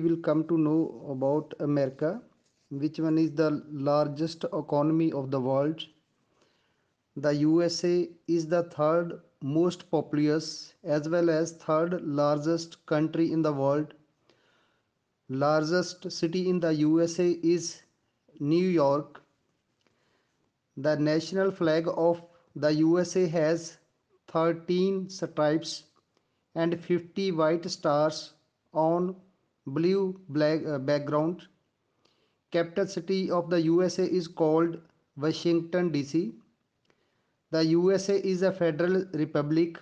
we will come to know about America, which one is the largest economy of the world. The USA is the third most populous as well as third largest country in the world. Largest city in the USA is New York. The national flag of the USA has 13 stripes and 50 white stars on blue black, uh, background. Capital city of the USA is called Washington DC. The USA is a federal republic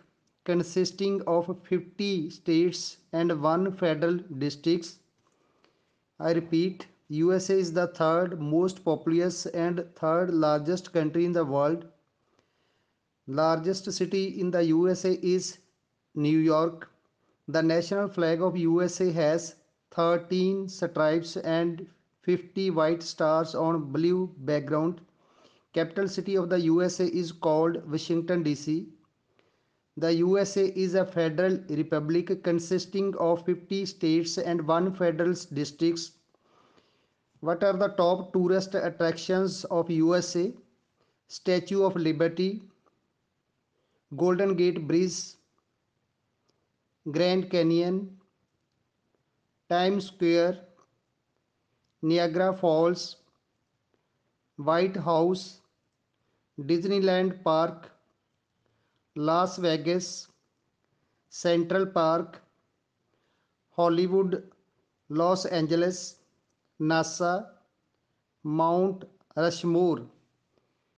consisting of 50 states and 1 federal districts. I repeat, USA is the third most populous and third largest country in the world. Largest city in the USA is New York. The national flag of USA has 13 stripes and 50 white stars on blue background. Capital city of the USA is called Washington DC. The USA is a federal republic consisting of 50 states and 1 federal districts. What are the top tourist attractions of USA? Statue of Liberty, Golden Gate Bridge, Grand Canyon, Times Square Niagara Falls White House Disneyland Park Las Vegas Central Park Hollywood Los Angeles NASA Mount Rushmore